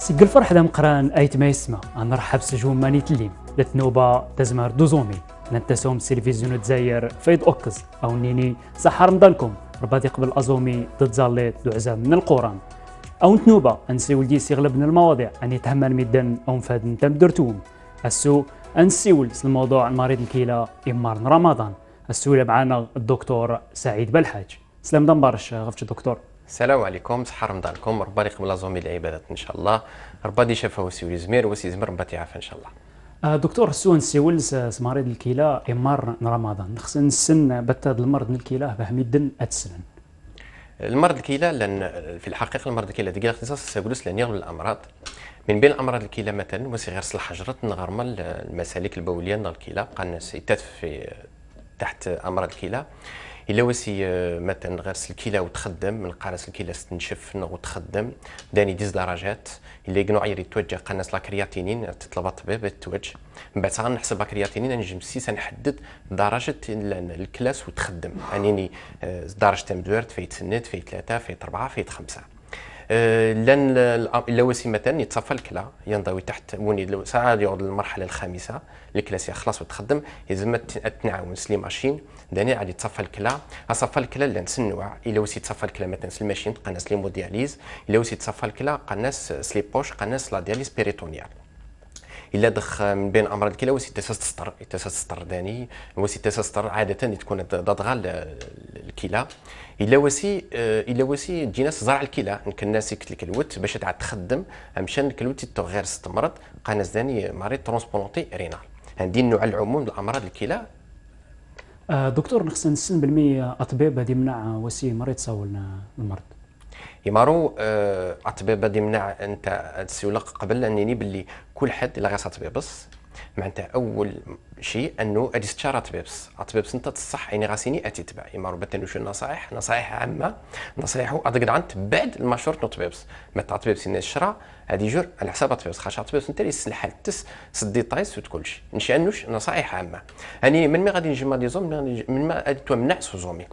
سجل فرح دام قران ايت ما يسمى نرحب سجوم ماني تليم لتنوبا تزمر دوزومي ننتسوم سيرفيزيون تزاير فيد اوكز او نيني صح رمضانكم رباطي قبل ازومي ضد دو عزام من القران او نتنوبا انسي ولدي سيغلب من المواضيع اني تهمل ميدن او مفاد نتم درتوم السو انسيول الموضوع المريض الكيلة امار رمضان السؤال معنا الدكتور سعيد بلحاج سلام دمبارش غفتش دكتور السلام عليكم صحة رمضانكم ربي يقبل زومي العبادات ان شاء الله ربي شفاه وسي زمير وسي زمر ربي يعافى ان شاء الله آه، دكتور سون سيول آه، سمريض الكلى امار رمضان خصنا نسن هذا المرض الكلى باه دن اتسنن المرض الكلى لان في الحقيقه المرض الكلى ديال اختصاص ساكلوس لان يغلب الامراض من بين امراض الكلى مثلا وصغير حجره نغرم آه، المسالك البوليه الكلى قان في تحت امراض الكلى الا واسي آه، مثلا غرس الكلى وتخدم نلقى راه ستنشف تنشف وتخدم داني ديز درجات الا يقنو عيري توجه قناص لاكرياتينين تطلب الطبيب توجه من بعد غنحسب لاكرياتينين كرياتينين نجم سيسا نحدد درجه الكلاس وتخدم انني يعني آه، درجه تمدورت فايت سنت فايت ثلاثه فايت اربعه فايت خمسه آه، لان اللواسي مثلا يتصفى الكلا ينضوي تحت موني ساعه يعود للمرحله الخامسه الكلاس يخلص وتخدم يلزم تنعاون سلي ماشين داني غادي تصفى الكلى اصفى الكلى لا النوع الا وسي تصفى الكلى مثلا الماشين قناس لي دياليز الا وسي تصفى الكلى قناس سليبوش قناس لا دياليز بيريتونيال الا دخ من بين امراض الكلى وسي تسستر تسستر داني وسي تسستر عاده تكون غال الكلى الا وسي آه، الا وسي جيناس زرع الكلى نكناسيك الكلوت باش تعاد تخدم مشان الكلوت غير ستمرض قناس داني مريض ترونسبلونتي رينال عندي النوع العموم الامراض الكلى دكتور سن بالمية اطباء بده يمنع وسي مريض صاولنا المرض يمارو آه الطبيب غادي يمنع انت السولق قبل انني باللي كل حد الا غير طبيبس معناتها اول شيء انه غادي تشارى طبيبس طبيبس انت تصح يعني غاسيني اتي تبع يمارو باتن شو النصائح نصائح عامه نصائح ادقد عن بعد المشورة نو طبيبس ما تاع طبيبس الناس الشرا هادي جور على حساب طبيبس خاطر طبيبس انت اللي الحال تس سدي طايس شيء نشانوش نصائح عامه هاني يعني من ما غادي نجمع دي زوم من ما غادي تمنع سوزومي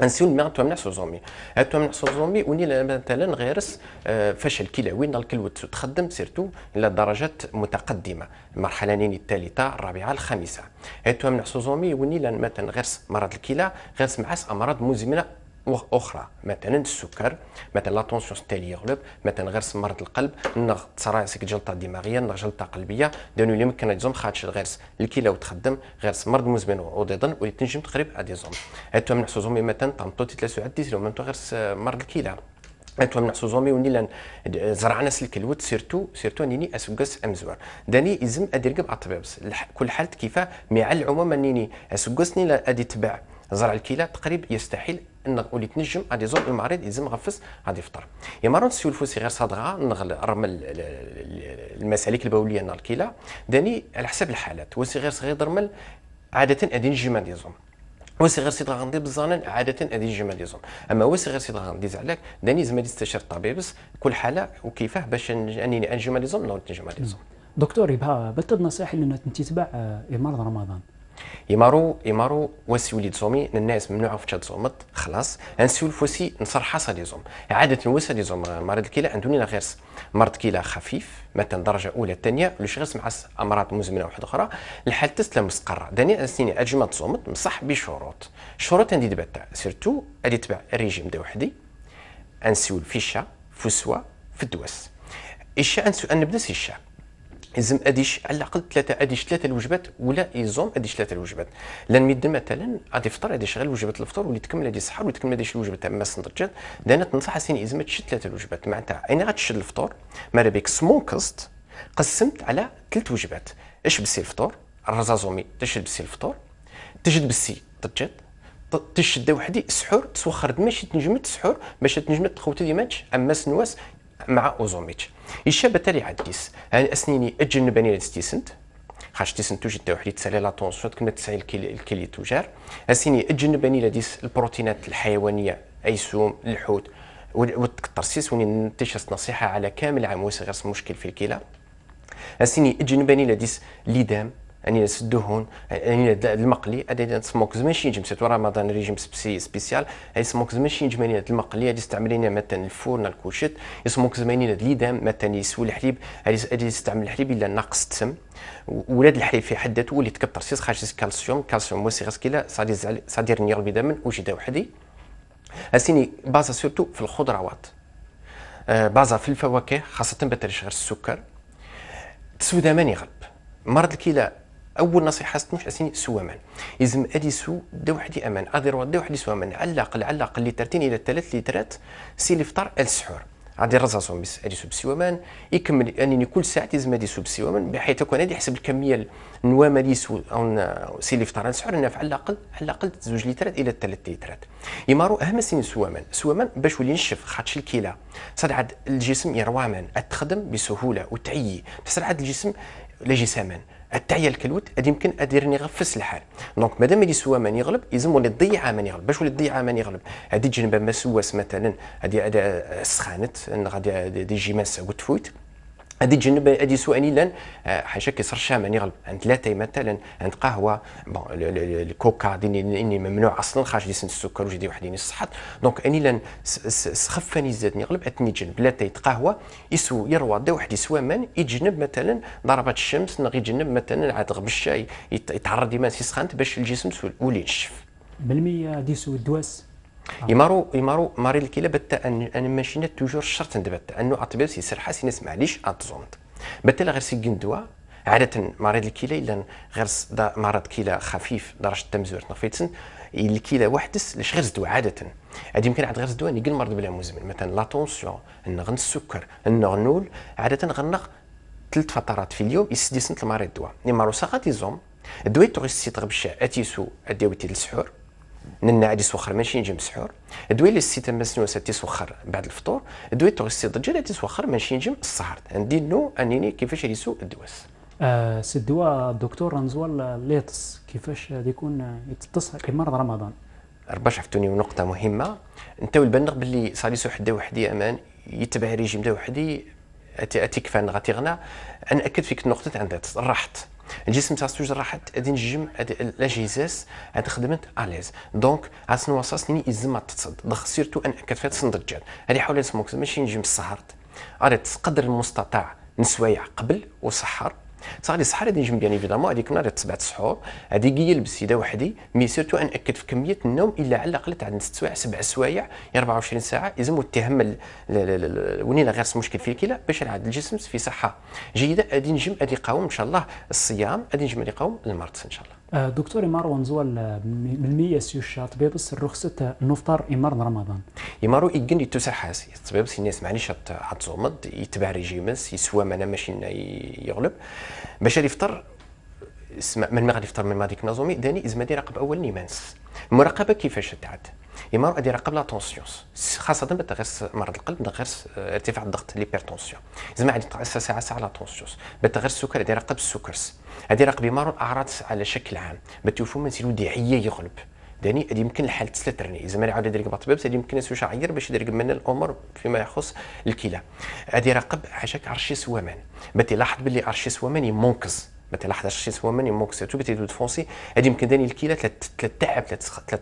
ما تو نحسو زومبي هاتو نحسو زومبي وني مثلا غيرس آه، فشل كلوي نالكل تخدم سيرتو الى درجات متقدمه المرحله الثالثه الرابعه الخامسه هاتو نحسو زومبي وني مثلا غيرس مرض الكلى غيرس معس امراض مزمنه اخرى مثلا السكر مثلا لا طونسيون ستيل يغلب مثلا غير مرض القلب نغ تصراسك جلطه دماغيه نغ جلطه قلبيه دانو اللي ممكن نجزم خاطش غير الكيلو وتخدم غير مرض مزمن وضيضا ويتنجم تقريب اديزوم هاتو نحسو زومي مثلا ثلاث ساعات عديزلو ميم غير مرض الكلى انتم نحسو زومي وني زرعنا سلك الود سيرتو سيرتو نيني اسوكس زوار داني ادير اديرقب اطبيب كل حالة كيفاه مع العموم نيني اسوكس ني ادي تبع زرع الكلى تقريب يستحيل انك ولي تنجم غادي يزور المريض يلزم غفص غادي يفطر يا مرون سيو سي غير صادغه نغل رمل المسالك البوليه نال الكلى داني على حسب الحالات وسي غير صغير درمل عاده غادي نجم غادي يزوم وسي غير سيد غندي بالزانن عاده ادي جيما ديزون اما وسي غير سيد غندي زعلك داني زعما يستشير الطبيب كل حاله وكيفاه باش اني انجم ديزون نوض نجم ديزون دكتور يبقى بتد نصيحه اللي انت تتبع آه، مرض رمضان يمارو يمارو وليد صومي الناس ممنوع في تشاد صومت خلاص انسول فوسي نصر حصى لي زوم عاده وسا لي زوم مرض الكلى عندوني غير مرض كلى خفيف مثلا درجه اولى الثانيه لو غير مع امراض مزمنه واحده اخرى الحال تسلم مستقره داني انسيني اجمد زومت بصح بشروط الشروط عندي تبع سيرتو ادي تبع الريجيم دا وحدي انسول في الشا في في الدواس الشا انسيول نبدا الشا لازم اديش على الاقل ثلاثه اديش ثلاثه الوجبات ولا ايزوم اديش ثلاثه الوجبات لان ميد مثلا غادي يفطر غادي يشغل وجبه الفطور واللي تكمل هذه السحر واللي تكمل هذه الوجبه تاع ما سندجات دانا تنصح سين يزم تشد ثلاثه الوجبات معناتها اين غتشد الفطور ما بيك سموكست قسمت على ثلاث وجبات اش بسي الفطور الرزازومي تشد بسي الفطور تشد بسي الدجاج تشد وحدي سحور تسوخر ماشي تنجم تسحور باش تنجم تخوت ديما اما سنواس مع اوزوميتش الشاب تاعي عديس يعني اسنيني اجنبني ستيسنت خاش تيسن توجي تاع وحدي تسالي لا طونسيون كما تسعي الكيلي توجار اسيني اجنبني لديس البروتينات الحيوانيه ايسوم الحوت سيس وني نتشرت نصيحه على كامل عام غير مشكل في الكلى اسيني اجنبني لديس ليدام اني الدهون اني المقلي اني نسموك ماشي نجم سيتو رمضان ريجيم سبيسيال هاي سموك ماشي نجم اني المقلي هادي استعملين مثلا الفرن الكوشيت يسموك زمانين دام مثلا يسوي الحليب هادي تستعمل الحليب الا ناقص التم ولاد الحليب في حد ذاته ولي تكثر سي خاشيس كالسيوم كالسيوم موسي غسكيلا صادير زعل صادير نير بدمن وجدا وحدي هاسيني بازا سورتو في الخضروات آه، بازا في الفواكه خاصه باش غير السكر تسودا ماني غلب مرض الكلى اول نصيحه ستنوش اسيني سو امان يلزم ادي سو دا وحدي امان ادير ودا وحدي سو امان على الاقل على الاقل لترتين الى ثلاث لترات سي الفطار السحور غادي رزازون بس ادي سو بسيومان يكمل انني كل ساعه يلزم ادي سو بسيومان بحيث تكون ادي حسب الكميه النوامه اللي سو سي الفطار السحور انا على الاقل على الاقل زوج لترات الى ثلاث لترات يمارو اهم سين سوامان سوامان باش ولي نشف خاطش الكلى تصعد الجسم يروامان تخدم بسهوله وتعيي تصعد الجسم جي سامان التعيه الكلوت هذه يمكن اديرني غفس الحال دونك مادام اللي سوا من يغلب يلزم ولي تضيع من يغلب باش ولي تضيع من يغلب هادي تجنب ما سواس مثلا هادي سخانت غادي دي جي ماس قلت فوت ادي جنب ادي سوء لان آه، حاشا كيصر الشام يعني غلب عند لاتاي مثلا عند قهوه بون الكوكا ديني اني ممنوع اصلا خارج ديسن السكر وجدي وحديني الصحه دونك اني لان سخفاني زادني غلب اتني جنب لاتاي قهوه يسو يروى دا واحد يسوى من يتجنب مثلا ضربات الشمس نغي يتجنب مثلا عاد غب الشاي يتعرض ديما سي سخانت باش الجسم ولي ينشف بالمية ديسو الدواس يمارو آه. يمارو ماري الكلاب بتا ان ان ماشينا توجور شرط ندبت انه اطبيب سي سي نسمع ليش اتزونت بتا غير سي قندوا عادة مريض الكلى إلا غير مرض كلى خفيف درجة الدم زوير تنفيتسن الكلى وحدس لاش غير زدوا عادة عاد يمكن عاد غير زدوا يقل مرض بلا مزمن مثلا لا طونسيون النغن السكر النغنول عادة غنغ ثلاث فترات في اليوم يسدي سنة المريض الدواء نيمارو ساغاتيزوم ديزوم الدواء يتغي السيط غبشا اتيسو اديوتي للسحور ننا عادي سوخر ماشي نجي مسحور دوي لي سي تمسني وسا تيسوخر بعد الفطور دوي تو سي تي تيسوخر ماشي نجي السهر عندي نو انيني كيفاش يسو الدواس آه سي الدواء دكتور نزوال ليتس كيفاش يكون يتصل كمرض مرض رمضان ربا شفتوني نقطة مهمة انت والبنغ باللي صار سو حدا وحدي امان يتبع ريجيم دا وحدي تكفى غتيغنى ناكد فيك النقطه عندها تراحت الجسم تاعو راحت غادي نجم الاجهزه غادي خدمت اليز دونك عاصن وصاص ني يزم تتصد ضخ سيرتو ان اكد كتفات تصندجال هادي حول سموك ماشي نجم السهرت اريد قدر المستطاع نسوايع قبل وسحر صالي لي صحاري نجم بيان ايفيدامون هذيك النهار تسبع سحور هذيك يلبس يدا وحدي مي سيرتو ناكد في كميه النوم الا على الاقل تاع ست سوايع سبع سوايع 24 ساعه يلزم تهم ونينا غير المشكل في الكلى باش يعاد الجسم في صحه جيده غادي نجم غادي يقاوم ان شاء الله الصيام غادي نجم يقاوم المرض ان شاء الله دكتور ونزول من مية سيوشا طبيبس رخصة نفطر إمار رمضان إمارو إيجن يتوسع طبيب طبيبس الناس معليش عتصومد يتبع ريجيمس يسوى ما ماشي يغلب باش يفطر من ما غادي يفطر من ما غادي كنازومي داني زعما يراقب اول نيمانس المراقبه كيفاش تعد اما غادي يراقب لا طونسيون خاصه بتغرس مرض القلب غير ارتفاع الضغط ليبرتونسيون زعما غادي تقعد ساعه ساعه لا طونسيون بتغرس السكر غادي يراقب السكر غادي يراقب يمارو الاعراض على شكل عام بتوفو منزل وديعيه يغلب داني هذه يمكن الحال تسلترني اذا ما عاود يدير لك بطبيب هذه يمكن يعير باش يدير من الامور فيما يخص الكلى هذه يراقب عشاك عرشي سوامان ما تلاحظ باللي عرشي سوامان يمنقص ما تلاحظش شي سوا من سيرتو بتي دو فونسي هادي يمكن داني الكلى تلتعب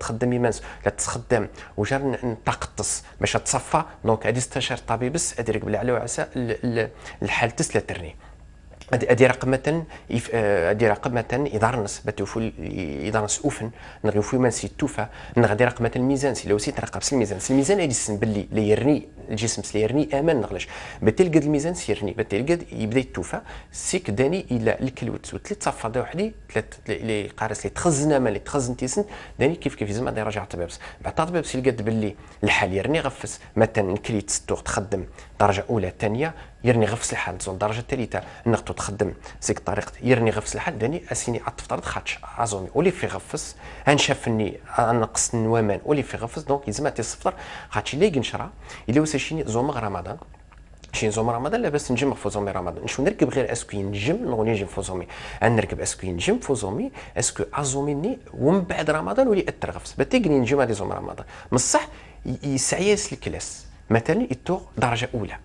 تخدم يمانس تخدم وجر تقطص باش تصفى دونك هادي استشار الطبيب بس اديرك بالله على وعسى الحال تسلا ترني ادي رقمه ادي آه، رقمه بتوفو بتوفل نص اوفن نغي في سي توفا نغدي رقمه الميزان سي لو سي ترقب سي الميزان سي الميزان السن سن باللي ليرني الجسم سي ليرني امان نغلش بتلقد الميزان سيرني بتلقد يبدا يتوفى سيك داني الى الكلوت وثلاث تصفى وحدي ثلاث لي قارس لي تخزن امان لي تخزن تيسن داني كيف كيف يزم غادي طبيب طبيبس بعد سي لقد باللي الحال يرني غفس مثلا كريت ستور تخدم درجه اولى ثانيه يرني غفس الحال زون الدرجه الثالثه نقطو تخدم سيك طريقه يرني غفس الحال داني اسيني عطف طرد خاتش عزومي ولي في غفص هنشافني نقص النوامان ولي في غفس دونك يلزم صفر خاتش اللي ينشرها الا وساشيني زوم رمضان شي زوم رمضان لاباس نجم في زومي رمضان شو نركب غير اسكو ينجم نغني نجم في زومي نركب اسكو ينجم في زومي اسكو ني ومن بعد رمضان ولي اثر غفص بتقني نجم هذه زوم رمضان بصح يسعيس الكلاس مثلا يتوغ درجه اولى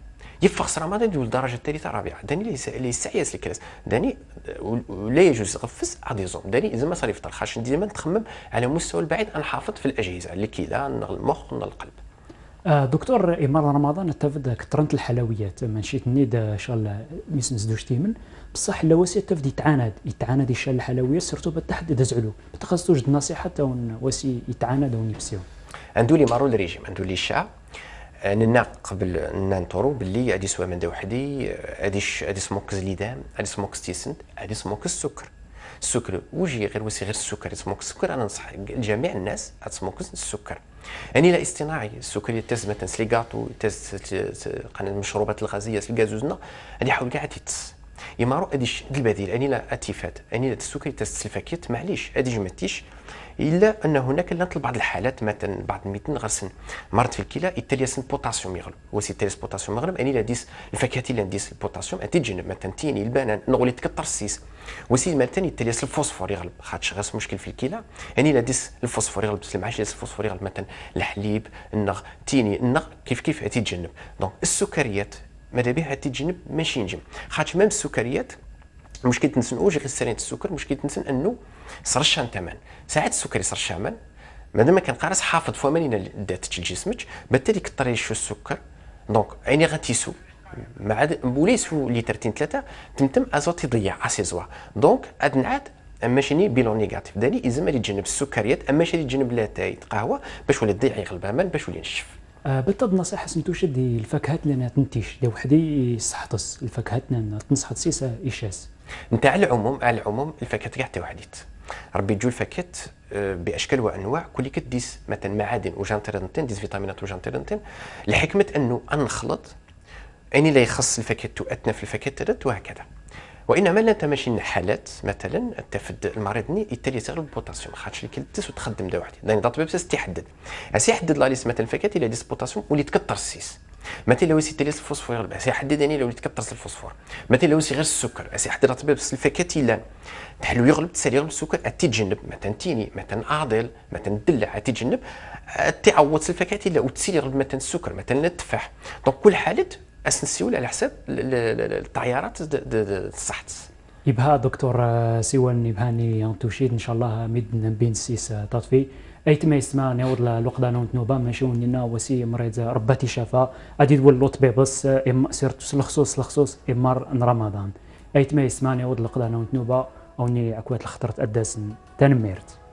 يفخص رمضان ديال الدرجه الثالثه الرابعه داني اللي يستعياس الكلاس داني آه، لا يجوز دي زوم داني زعما صار يفطر خاش ديما نتخمم على مستوى البعيد حافظ في الاجهزه الكلى المخ القلب آه، دكتور إمار رمضان تفد كثرت الحلويات ماشي تنيد الله ميسنس دوش تيمن بصح اللواسية تفد يتعاند يتعاند يشال الحلويات سيرتو بالتحد دزعلو بتخص توجد نصيحة تاون واسي يتعاند ونيبسيو عندو لي مارو الريجيم عندو لي الشاء انا قبل ننطرو باللي غادي سوا من وحدي غادي غادي سموكز لي دام غادي سموكز تيسنت غادي السكر السكر وجي غير وسي غير السكر سموك السكر انا ننصح جميع الناس تسموك السكر يعني لا اصطناعي السكر تاز مثلا سلي كاطو يتاز المشروبات الغازيه الكازوزنا غادي يحاول كاع تيتس يمارو اديش البديل يعني لا اتيفات يعني لا السكر تاز الفاكيت معليش اديش ماتيش الا ان هناك نطلب بعض الحالات مثلا بعض الميتين غرسن مرض في الكلى سن بوتاسيوم يغلب وسي تريس بوتاسيوم يغلب اني ديس الفاكهه نديس البوتاسيوم تتجنب مثلا تيني البنان نغلي تكثر السيس وسي مثلا يتريس الفوسفور يغلب خاطش غرس مشكل في الكلى اني يعني ديس الفوسفور يغلب بس معاش الفوسفور يغلب مثلا الحليب النغ تيني النغ كيف كيف تتجنب دونك السكريات ماذا بها تتجنب ماشي نجم خاطش ميم السكريات المشكل تنسن غير كنستعين السكر المشكل تنسن انه صرشان ثمن ساعات السكر يصرش ثمن مادام كان قارص حافظ فمن الذات تجي جسمك بالتالي كثر يشو السكر دونك عيني غتيسو مع بوليسو لترتين ثلاثه تمتم ازوت يضيع اسيزوا دونك هاد نعاد اما شني بيلون نيجاتيف داني اذا يتجنب السكريات اما شني يتجنب لاتاي القهوه باش ولا تضيع يغلبها امان باش ولي نشف آه، بالطبع نصيحة سمتوش دي الفاكهات لنا تنتيش دي وحدي صحتس الفاكهات لنا تنصح تسيسة إيشاس نتاع العموم على العموم الفاكهه كاع توحدت ربي تجو الفاكهه آه، باشكال وانواع كل كديس مثلا معادن وجانترنتين ديس فيتامينات وجانترنتين لحكمه انه انخلط اني يعني لا يخص الفاكهه تؤتنا في الفاكهه ترد وهكذا وانما لا تمشي حالات مثلا تفد المريض يتالي يستغل البوتاسيوم خاطش الكلتس وتخدم دا وحدي يعني لان طبيب سيس تيحدد سيحدد لا ليست مثلا الفاكهه الى ديس بوتاسيوم واللي تكثر السيس متى لو سيتي الفوسفور يغلب عسى حددني لو وليت الفوسفور متى لو سي غير السكر عسى حد رطبه بس الفكاتيلان تحلو يغلب تسالي يغلب السكر تيتجنب مثلا تيني مثلا عاضل مثلا الدلع تيتجنب تعوض الفكاتيلا وتسالي يغلب مثلا السكر مثلا التفاح دونك كل حاله اسنسيول على حساب التعيارات الصحة يبها دكتور آه، سيوان يبهاني انتوشيد ان شاء الله مدن بين سيس آه، تطفي ايت ما يسمى نور لا يور لقدانون نوبا ماشي ونينا وسي مريض رباتي شفا ادي دول لوط بيبس ام سيرت الخصوص الخصوص امر رمضان ايت ما يسمى نور يور لقدانون نوبا اوني اكوات الخطر اداسن تنميرت